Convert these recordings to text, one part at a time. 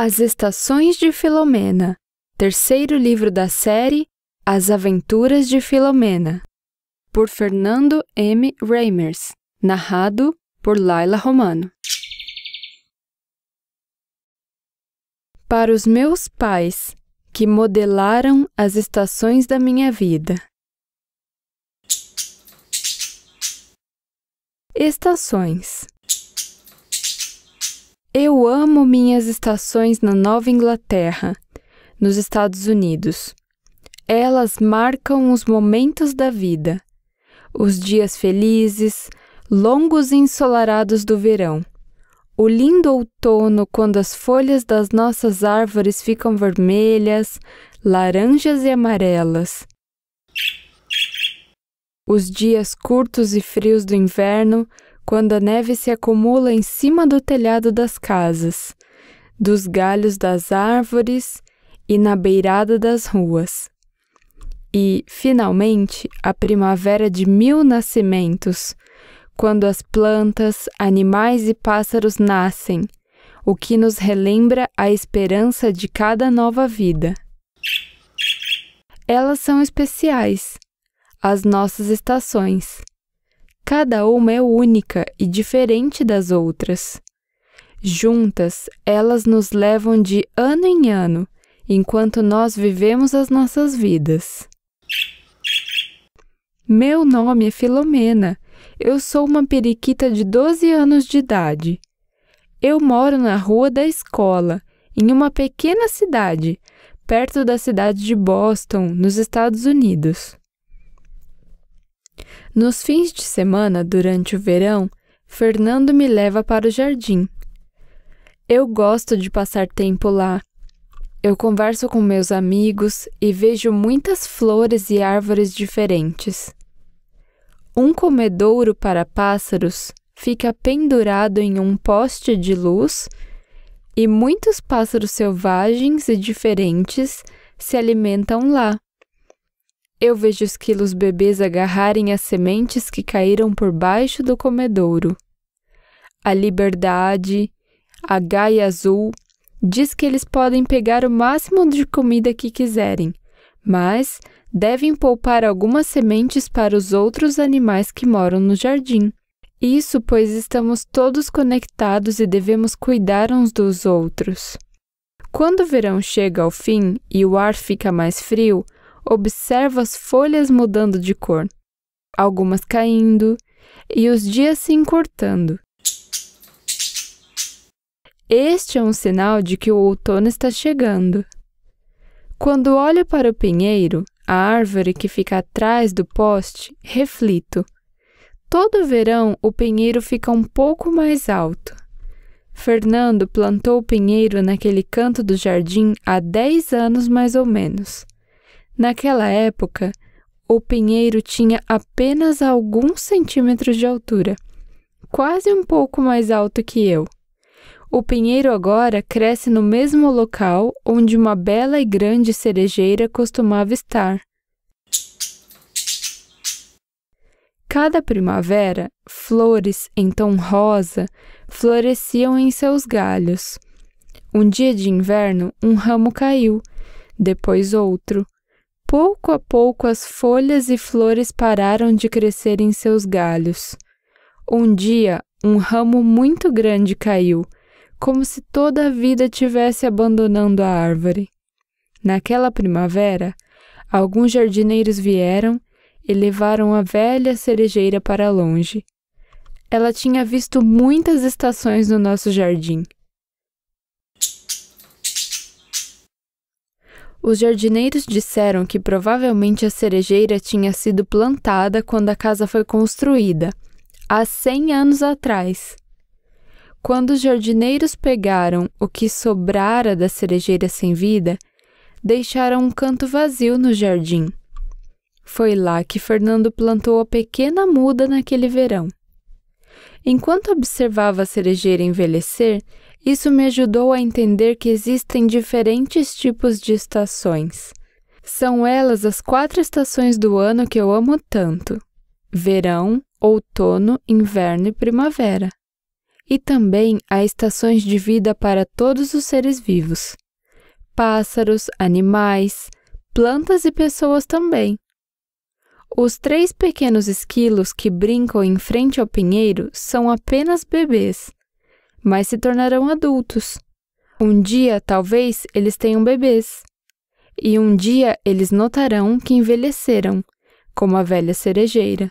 As Estações de Filomena, terceiro livro da série As Aventuras de Filomena, por Fernando M. Reimers, narrado por Laila Romano. Para os meus pais, que modelaram as estações da minha vida. Estações eu amo minhas estações na Nova Inglaterra, nos Estados Unidos. Elas marcam os momentos da vida, os dias felizes, longos e ensolarados do verão, o lindo outono quando as folhas das nossas árvores ficam vermelhas, laranjas e amarelas, os dias curtos e frios do inverno quando a neve se acumula em cima do telhado das casas, dos galhos das árvores e na beirada das ruas. E, finalmente, a primavera de mil nascimentos, quando as plantas, animais e pássaros nascem, o que nos relembra a esperança de cada nova vida. Elas são especiais, as nossas estações. Cada uma é única e diferente das outras. Juntas, elas nos levam de ano em ano, enquanto nós vivemos as nossas vidas. Meu nome é Filomena. Eu sou uma periquita de 12 anos de idade. Eu moro na rua da escola, em uma pequena cidade, perto da cidade de Boston, nos Estados Unidos. Nos fins de semana, durante o verão, Fernando me leva para o jardim. Eu gosto de passar tempo lá. Eu converso com meus amigos e vejo muitas flores e árvores diferentes. Um comedouro para pássaros fica pendurado em um poste de luz e muitos pássaros selvagens e diferentes se alimentam lá. Eu vejo os quilos bebês agarrarem as sementes que caíram por baixo do comedouro. A liberdade, a gaia azul, diz que eles podem pegar o máximo de comida que quiserem, mas devem poupar algumas sementes para os outros animais que moram no jardim. Isso pois estamos todos conectados e devemos cuidar uns dos outros. Quando o verão chega ao fim e o ar fica mais frio, observa as folhas mudando de cor, algumas caindo e os dias se encurtando. Este é um sinal de que o outono está chegando. Quando olho para o pinheiro, a árvore que fica atrás do poste, reflito. Todo verão o pinheiro fica um pouco mais alto. Fernando plantou o pinheiro naquele canto do jardim há 10 anos mais ou menos. Naquela época, o pinheiro tinha apenas alguns centímetros de altura, quase um pouco mais alto que eu. O pinheiro agora cresce no mesmo local onde uma bela e grande cerejeira costumava estar. Cada primavera, flores em então tom rosa floresciam em seus galhos. Um dia de inverno, um ramo caiu, depois outro. Pouco a pouco as folhas e flores pararam de crescer em seus galhos. Um dia, um ramo muito grande caiu, como se toda a vida tivesse abandonando a árvore. Naquela primavera, alguns jardineiros vieram e levaram a velha cerejeira para longe. Ela tinha visto muitas estações no nosso jardim Os jardineiros disseram que provavelmente a cerejeira tinha sido plantada quando a casa foi construída, há 100 anos atrás. Quando os jardineiros pegaram o que sobrara da cerejeira sem vida, deixaram um canto vazio no jardim. Foi lá que Fernando plantou a pequena muda naquele verão. Enquanto observava a cerejeira envelhecer, isso me ajudou a entender que existem diferentes tipos de estações. São elas as quatro estações do ano que eu amo tanto: verão, outono, inverno e primavera. E também há estações de vida para todos os seres vivos: pássaros, animais, plantas e pessoas também. Os três pequenos esquilos que brincam em frente ao pinheiro são apenas bebês mas se tornarão adultos. Um dia, talvez, eles tenham bebês. E um dia eles notarão que envelheceram, como a velha cerejeira.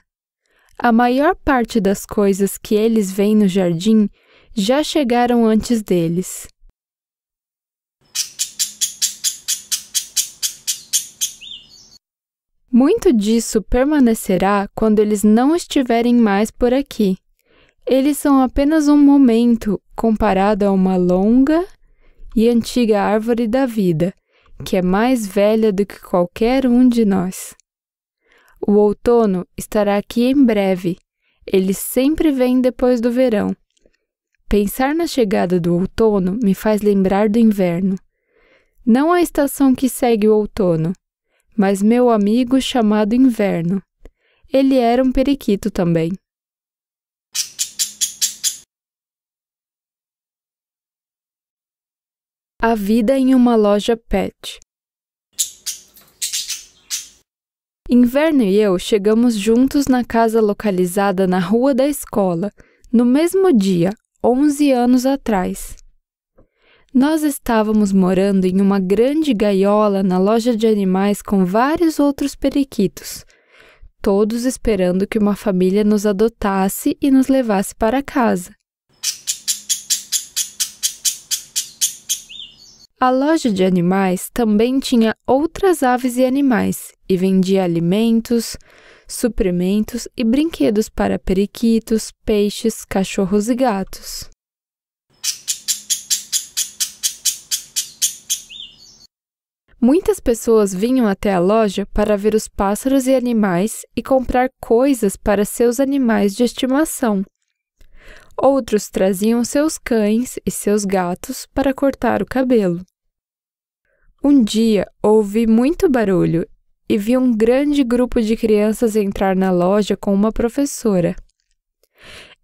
A maior parte das coisas que eles veem no jardim já chegaram antes deles. Muito disso permanecerá quando eles não estiverem mais por aqui. Eles são apenas um momento comparado a uma longa e antiga árvore da vida, que é mais velha do que qualquer um de nós. O outono estará aqui em breve. Ele sempre vem depois do verão. Pensar na chegada do outono me faz lembrar do inverno. Não a estação que segue o outono, mas meu amigo chamado inverno. Ele era um periquito também. A vida em uma loja pet. Inverno e eu chegamos juntos na casa localizada na rua da escola, no mesmo dia, 11 anos atrás. Nós estávamos morando em uma grande gaiola na loja de animais com vários outros periquitos, todos esperando que uma família nos adotasse e nos levasse para casa. A loja de animais também tinha outras aves e animais e vendia alimentos, suprimentos e brinquedos para periquitos, peixes, cachorros e gatos. Muitas pessoas vinham até a loja para ver os pássaros e animais e comprar coisas para seus animais de estimação, Outros traziam seus cães e seus gatos para cortar o cabelo. Um dia ouvi muito barulho e vi um grande grupo de crianças entrar na loja com uma professora.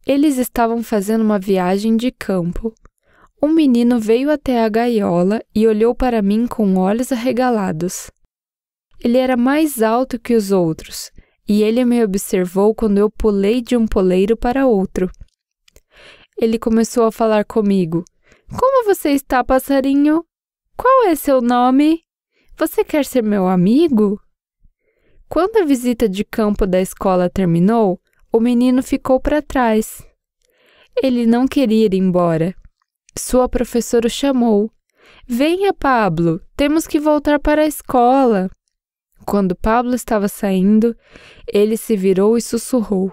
Eles estavam fazendo uma viagem de campo. Um menino veio até a gaiola e olhou para mim com olhos arregalados. Ele era mais alto que os outros, e ele me observou quando eu pulei de um poleiro para outro, ele começou a falar comigo. Como você está, passarinho? Qual é seu nome? Você quer ser meu amigo? Quando a visita de campo da escola terminou, o menino ficou para trás. Ele não queria ir embora. Sua professora o chamou. Venha, Pablo, temos que voltar para a escola. Quando Pablo estava saindo, ele se virou e sussurrou: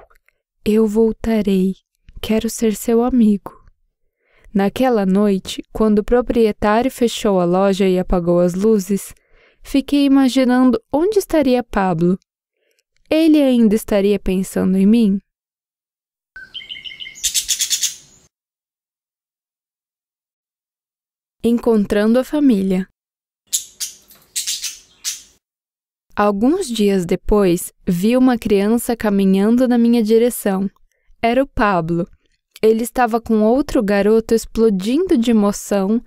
Eu voltarei. Quero ser seu amigo. Naquela noite, quando o proprietário fechou a loja e apagou as luzes, fiquei imaginando onde estaria Pablo. Ele ainda estaria pensando em mim? Encontrando a família. Alguns dias depois, vi uma criança caminhando na minha direção. Era o Pablo. Ele estava com outro garoto explodindo de emoção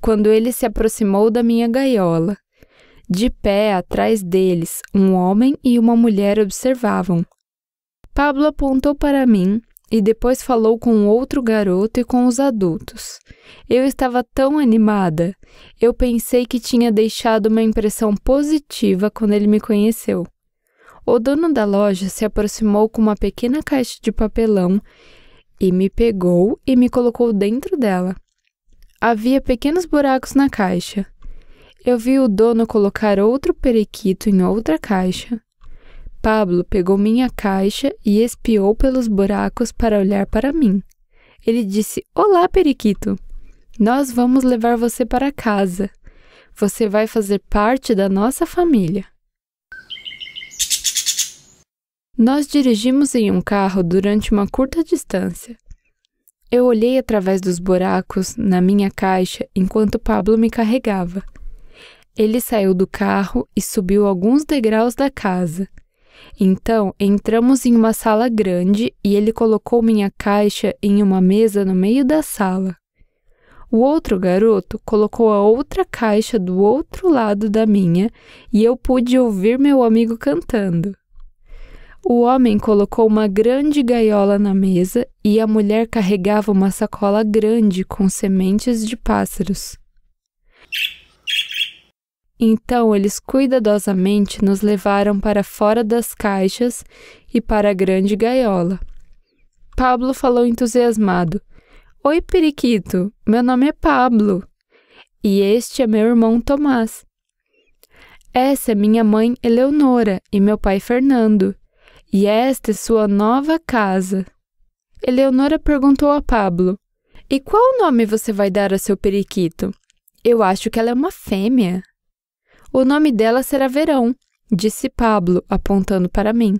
quando ele se aproximou da minha gaiola. De pé atrás deles, um homem e uma mulher observavam. Pablo apontou para mim e depois falou com outro garoto e com os adultos. Eu estava tão animada. Eu pensei que tinha deixado uma impressão positiva quando ele me conheceu. O dono da loja se aproximou com uma pequena caixa de papelão e me pegou e me colocou dentro dela. Havia pequenos buracos na caixa. Eu vi o dono colocar outro periquito em outra caixa. Pablo pegou minha caixa e espiou pelos buracos para olhar para mim. Ele disse: Olá, periquito! Nós vamos levar você para casa. Você vai fazer parte da nossa família. Nós dirigimos em um carro durante uma curta distância. Eu olhei através dos buracos na minha caixa enquanto Pablo me carregava. Ele saiu do carro e subiu alguns degraus da casa. Então entramos em uma sala grande e ele colocou minha caixa em uma mesa no meio da sala. O outro garoto colocou a outra caixa do outro lado da minha e eu pude ouvir meu amigo cantando. O homem colocou uma grande gaiola na mesa e a mulher carregava uma sacola grande com sementes de pássaros. Então eles cuidadosamente nos levaram para fora das caixas e para a grande gaiola. Pablo falou entusiasmado: Oi, periquito, meu nome é Pablo e este é meu irmão Tomás. Essa é minha mãe Eleonora e meu pai Fernando e esta é sua nova casa. Eleonora perguntou a Pablo: E qual nome você vai dar a seu periquito? Eu acho que ela é uma fêmea. O nome dela será Verão, disse Pablo, apontando para mim.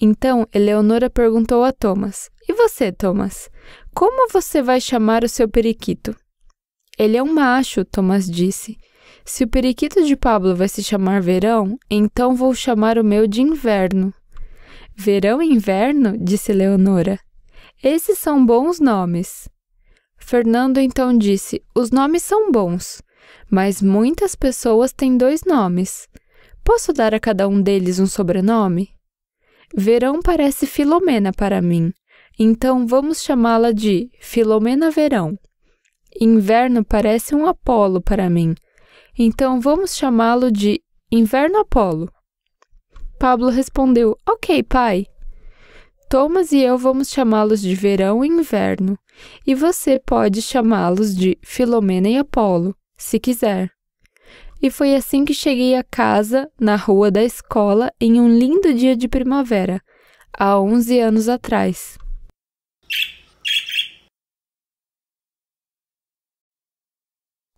Então Eleonora perguntou a Thomas: E você, Thomas? Como você vai chamar o seu periquito? Ele é um macho, Thomas disse. Se o periquito de Pablo vai se chamar Verão, então vou chamar o meu de Inverno. Verão e Inverno, disse Leonora. Esses são bons nomes. Fernando então disse: Os nomes são bons, mas muitas pessoas têm dois nomes. Posso dar a cada um deles um sobrenome? Verão parece Filomena para mim, então vamos chamá-la de Filomena Verão. Inverno parece um Apolo para mim, então vamos chamá-lo de Inverno Apolo. Pablo respondeu: Ok, pai. Thomas e eu vamos chamá-los de verão e inverno, e você pode chamá-los de Filomena e Apolo, se quiser. E foi assim que cheguei a casa, na rua da escola, em um lindo dia de primavera, há 11 anos atrás.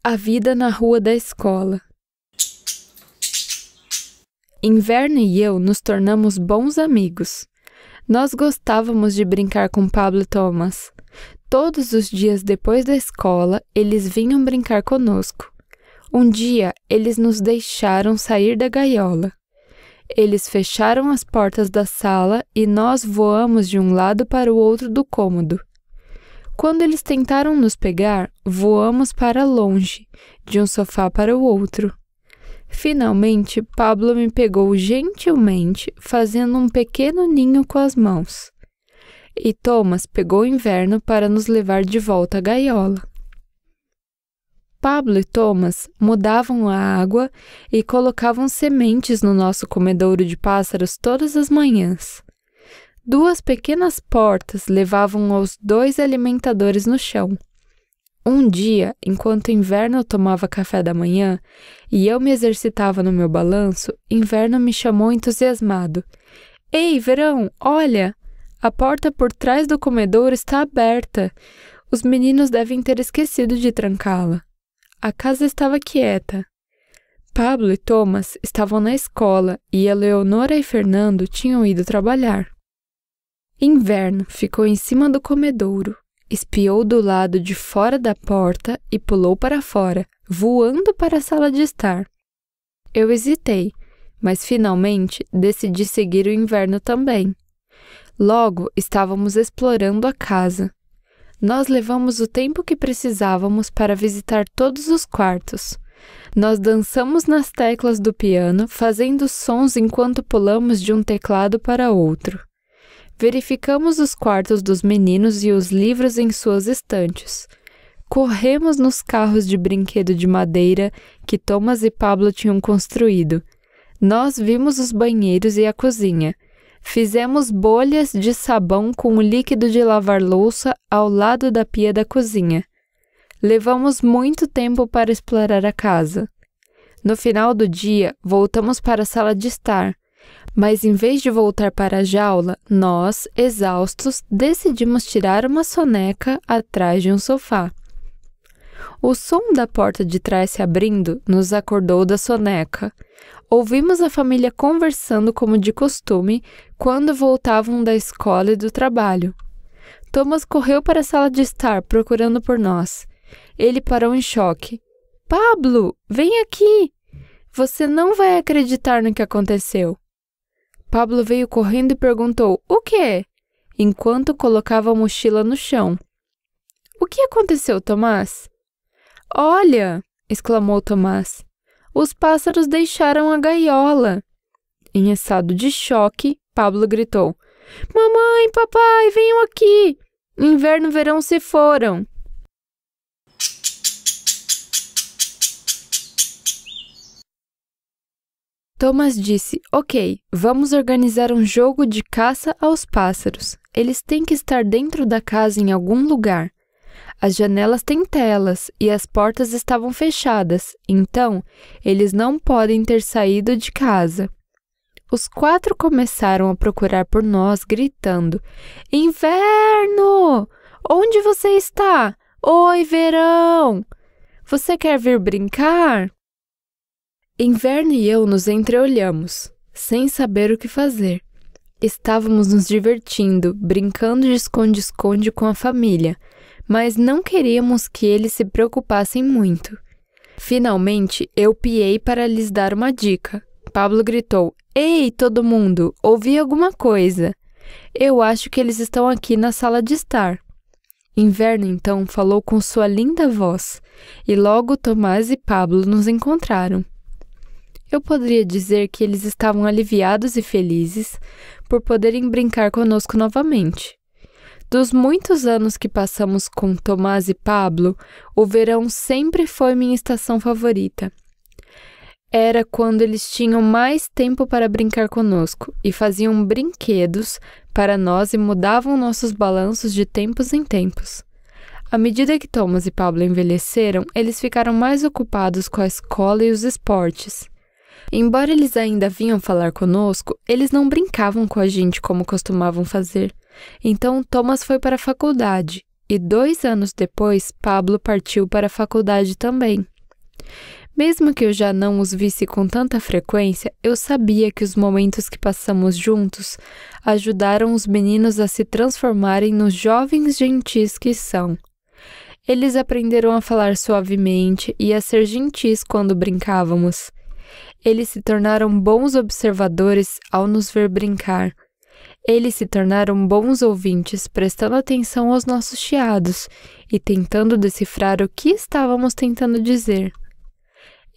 A vida na rua da escola. Inverno e eu nos tornamos bons amigos. Nós gostávamos de brincar com Pablo e Thomas. Todos os dias depois da escola, eles vinham brincar conosco. Um dia, eles nos deixaram sair da gaiola. Eles fecharam as portas da sala e nós voamos de um lado para o outro do cômodo. Quando eles tentaram nos pegar, voamos para longe, de um sofá para o outro. Finalmente, Pablo me pegou gentilmente, fazendo um pequeno ninho com as mãos. E Thomas pegou o inverno para nos levar de volta à gaiola. Pablo e Thomas mudavam a água e colocavam sementes no nosso comedouro de pássaros todas as manhãs. Duas pequenas portas levavam aos dois alimentadores no chão. Um dia, enquanto inverno tomava café da manhã e eu me exercitava no meu balanço, inverno me chamou entusiasmado. Ei, verão, olha! A porta por trás do comedouro está aberta. Os meninos devem ter esquecido de trancá-la. A casa estava quieta. Pablo e Thomas estavam na escola e Eleonora e Fernando tinham ido trabalhar. Inverno ficou em cima do comedouro, espiou do lado de fora da porta e pulou para fora, voando para a sala de estar. Eu hesitei, mas finalmente decidi seguir o inverno também. Logo estávamos explorando a casa. Nós levamos o tempo que precisávamos para visitar todos os quartos. Nós dançamos nas teclas do piano, fazendo sons enquanto pulamos de um teclado para outro. Verificamos os quartos dos meninos e os livros em suas estantes. Corremos nos carros de brinquedo de madeira que Thomas e Pablo tinham construído. Nós vimos os banheiros e a cozinha. Fizemos bolhas de sabão com o líquido de lavar louça ao lado da pia da cozinha. Levamos muito tempo para explorar a casa. No final do dia, voltamos para a sala de estar, mas em vez de voltar para a jaula, nós, exaustos, decidimos tirar uma soneca atrás de um sofá. O som da porta de trás se abrindo nos acordou da soneca. Ouvimos a família conversando como de costume quando voltavam da escola e do trabalho. Thomas correu para a sala de estar procurando por nós. Ele parou em choque. Pablo, vem aqui! Você não vai acreditar no que aconteceu. Pablo veio correndo e perguntou: O quê? enquanto colocava a mochila no chão. O que aconteceu, Tomás? Olha! exclamou Tomás. Os pássaros deixaram a gaiola. Em estado de choque, Pablo gritou: Mamãe, papai, venham aqui! Inverno e verão se foram. Thomas disse: Ok, vamos organizar um jogo de caça aos pássaros. Eles têm que estar dentro da casa em algum lugar. As janelas têm telas e as portas estavam fechadas, então eles não podem ter saído de casa. Os quatro começaram a procurar por nós, gritando: Inverno! Onde você está? Oi, verão! Você quer vir brincar? Inverno e eu nos entreolhamos, sem saber o que fazer. Estávamos nos divertindo, brincando de esconde-esconde com a família, mas não queríamos que eles se preocupassem muito. Finalmente, eu piei para lhes dar uma dica. Pablo gritou: Ei, todo mundo, ouvi alguma coisa. Eu acho que eles estão aqui na sala de estar. Inverno então falou com sua linda voz, e logo Tomás e Pablo nos encontraram. Eu poderia dizer que eles estavam aliviados e felizes por poderem brincar conosco novamente. Dos muitos anos que passamos com Tomás e Pablo, o verão sempre foi minha estação favorita. Era quando eles tinham mais tempo para brincar conosco e faziam brinquedos para nós e mudavam nossos balanços de tempos em tempos. À medida que Thomas e Pablo envelheceram, eles ficaram mais ocupados com a escola e os esportes. Embora eles ainda vinham falar conosco, eles não brincavam com a gente como costumavam fazer. Então Thomas foi para a faculdade e dois anos depois Pablo partiu para a faculdade também. Mesmo que eu já não os visse com tanta frequência, eu sabia que os momentos que passamos juntos ajudaram os meninos a se transformarem nos jovens gentis que são. Eles aprenderam a falar suavemente e a ser gentis quando brincávamos. Eles se tornaram bons observadores ao nos ver brincar. Eles se tornaram bons ouvintes, prestando atenção aos nossos chiados e tentando decifrar o que estávamos tentando dizer.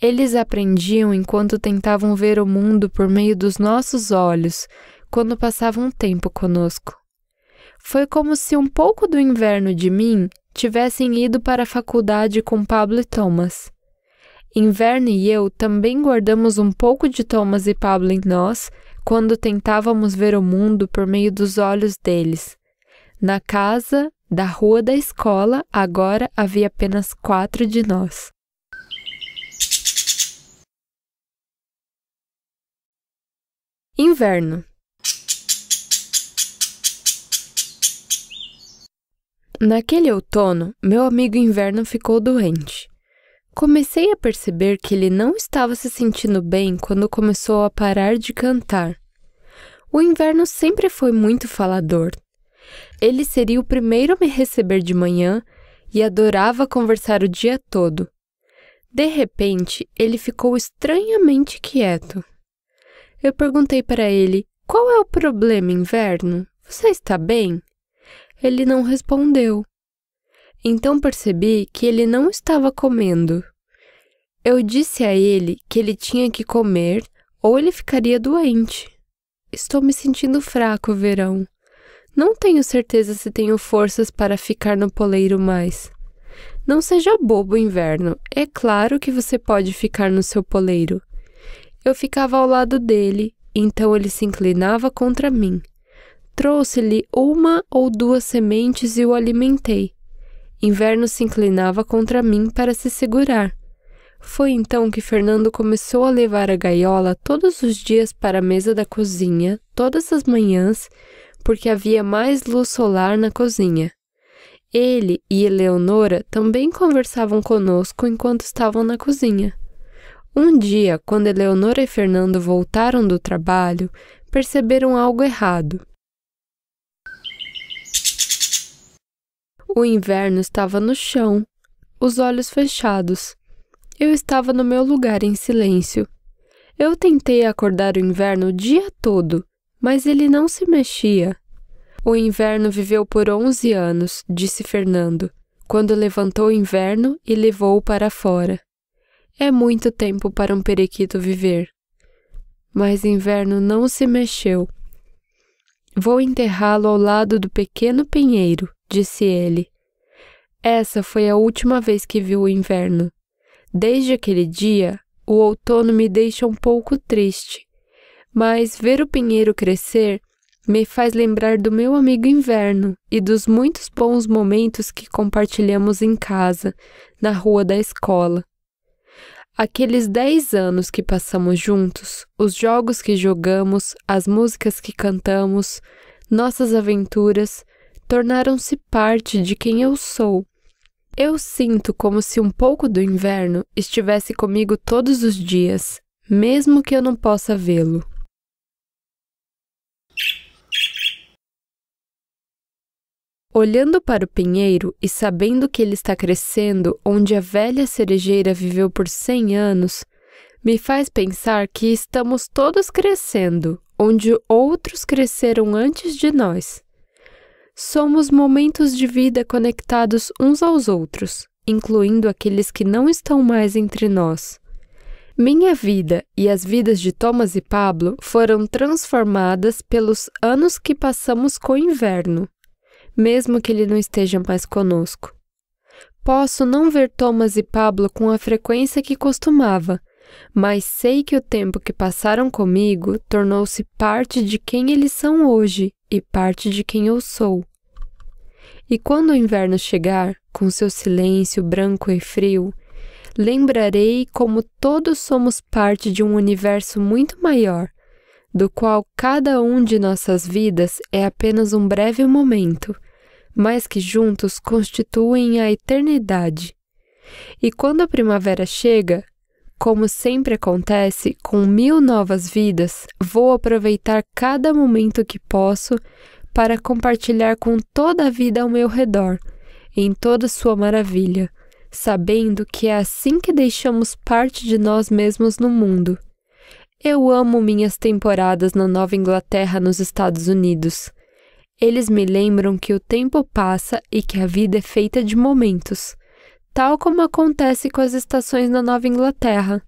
Eles aprendiam enquanto tentavam ver o mundo por meio dos nossos olhos, quando passavam tempo conosco. Foi como se um pouco do inverno de mim tivessem ido para a faculdade com Pablo e Thomas. Inverno e eu também guardamos um pouco de Thomas e Pablo em nós quando tentávamos ver o mundo por meio dos olhos deles. Na casa da rua da escola, agora havia apenas quatro de nós. Inverno. Naquele outono, meu amigo inverno ficou doente. Comecei a perceber que ele não estava se sentindo bem quando começou a parar de cantar. O inverno sempre foi muito falador. Ele seria o primeiro a me receber de manhã e adorava conversar o dia todo. De repente, ele ficou estranhamente quieto. Eu perguntei para ele: Qual é o problema, inverno? Você está bem? Ele não respondeu. Então percebi que ele não estava comendo. Eu disse a ele que ele tinha que comer ou ele ficaria doente. Estou me sentindo fraco, Verão. Não tenho certeza se tenho forças para ficar no poleiro mais. Não seja bobo, inverno. É claro que você pode ficar no seu poleiro. Eu ficava ao lado dele, então ele se inclinava contra mim. Trouxe-lhe uma ou duas sementes e o alimentei. Inverno se inclinava contra mim para se segurar. Foi então que Fernando começou a levar a gaiola todos os dias para a mesa da cozinha, todas as manhãs, porque havia mais luz solar na cozinha. Ele e Eleonora também conversavam conosco enquanto estavam na cozinha. Um dia, quando Eleonora e Fernando voltaram do trabalho, perceberam algo errado. O inverno estava no chão, os olhos fechados. Eu estava no meu lugar em silêncio. Eu tentei acordar o inverno o dia todo, mas ele não se mexia. O inverno viveu por onze anos, disse Fernando, quando levantou o inverno e levou-o para fora. É muito tempo para um periquito viver. Mas inverno não se mexeu. Vou enterrá-lo ao lado do pequeno pinheiro disse ele. Essa foi a última vez que vi o inverno. Desde aquele dia, o outono me deixa um pouco triste, mas ver o pinheiro crescer me faz lembrar do meu amigo inverno e dos muitos bons momentos que compartilhamos em casa, na rua da escola. Aqueles dez anos que passamos juntos, os jogos que jogamos, as músicas que cantamos, nossas aventuras, tornaram-se parte de quem eu sou. Eu sinto como se um pouco do inverno estivesse comigo todos os dias, mesmo que eu não possa vê-lo. Olhando para o pinheiro e sabendo que ele está crescendo onde a velha cerejeira viveu por cem anos, me faz pensar que estamos todos crescendo onde outros cresceram antes de nós somos momentos de vida conectados uns aos outros, incluindo aqueles que não estão mais entre nós. Minha vida e as vidas de Thomas e Pablo foram transformadas pelos anos que passamos com o inverno, mesmo que ele não esteja mais conosco. Posso não ver Thomas e Pablo com a frequência que costumava, mas sei que o tempo que passaram comigo tornou-se parte de quem eles são hoje e parte de quem eu sou. E quando o inverno chegar, com seu silêncio branco e frio, lembrarei como todos somos parte de um universo muito maior, do qual cada um de nossas vidas é apenas um breve momento, mas que juntos constituem a eternidade. E quando a primavera chega, como sempre acontece, com mil novas vidas, vou aproveitar cada momento que posso para compartilhar com toda a vida ao meu redor, em toda sua maravilha, sabendo que é assim que deixamos parte de nós mesmos no mundo. Eu amo minhas temporadas na Nova Inglaterra, nos Estados Unidos. Eles me lembram que o tempo passa e que a vida é feita de momentos tal como acontece com as estações na Nova Inglaterra.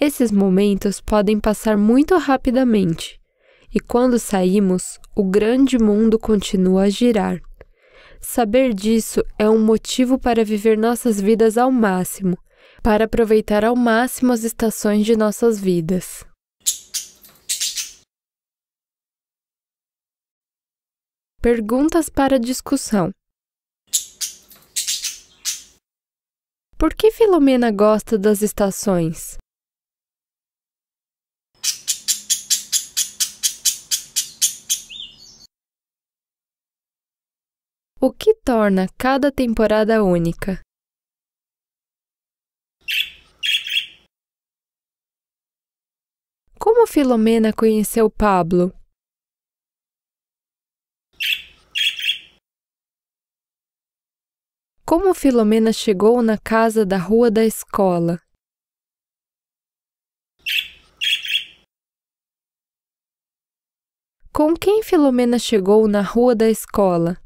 Esses momentos podem passar muito rapidamente, e quando saímos, o grande mundo continua a girar. Saber disso é um motivo para viver nossas vidas ao máximo, para aproveitar ao máximo as estações de nossas vidas. Perguntas para discussão. Por que Filomena gosta das estações? O que torna cada temporada única? Como Filomena conheceu Pablo? Como Filomena chegou na casa da rua da escola? Com quem Filomena chegou na rua da escola?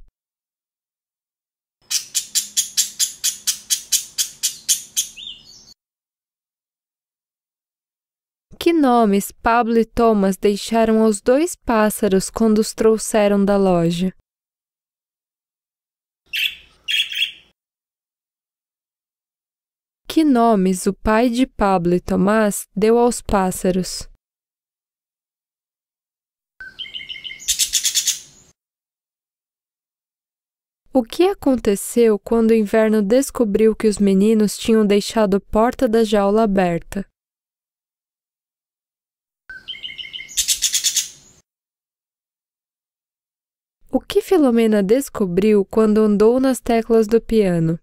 Que nomes Pablo e Thomas deixaram aos dois pássaros quando os trouxeram da loja? Que nomes o pai de Pablo e Tomás deu aos pássaros? O que aconteceu quando o inverno descobriu que os meninos tinham deixado a porta da jaula aberta? O que Filomena descobriu quando andou nas teclas do piano?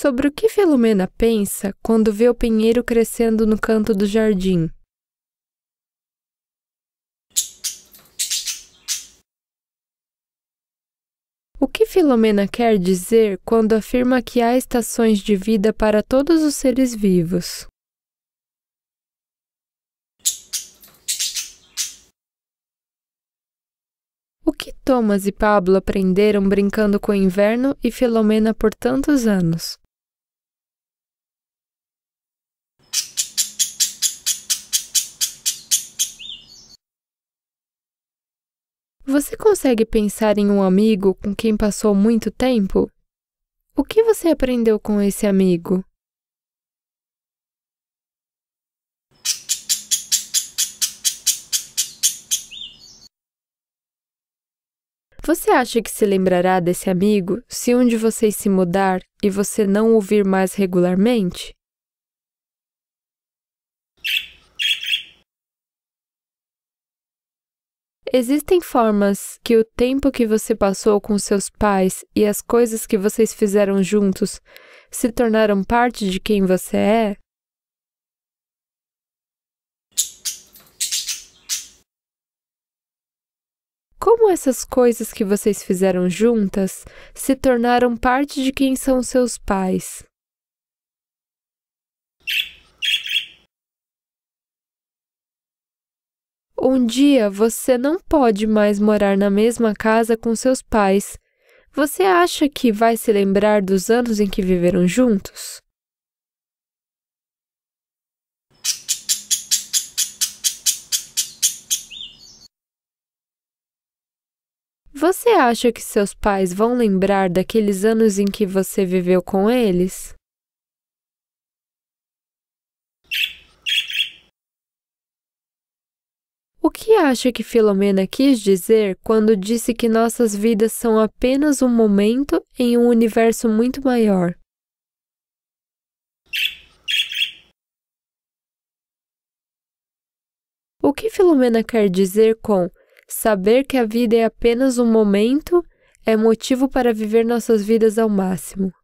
sobre o que Filomena pensa quando vê o pinheiro crescendo no canto do jardim. O que Filomena quer dizer quando afirma que há estações de vida para todos os seres vivos? O que Thomas e Pablo aprenderam brincando com o inverno e Filomena por tantos anos? Você consegue pensar em um amigo com quem passou muito tempo? O que você aprendeu com esse amigo? Você acha que se lembrará desse amigo se um de vocês se mudar e você não o vir mais regularmente? Existem formas que o tempo que você passou com seus pais e as coisas que vocês fizeram juntos se tornaram parte de quem você é? Como essas coisas que vocês fizeram juntas se tornaram parte de quem são seus pais? Um dia você não pode mais morar na mesma casa com seus pais. Você acha que vai se lembrar dos anos em que viveram juntos? Você acha que seus pais vão lembrar daqueles anos em que você viveu com eles? O que acha que Filomena quis dizer quando disse que nossas vidas são apenas um momento em um universo muito maior? O que Filomena quer dizer com saber que a vida é apenas um momento é motivo para viver nossas vidas ao máximo?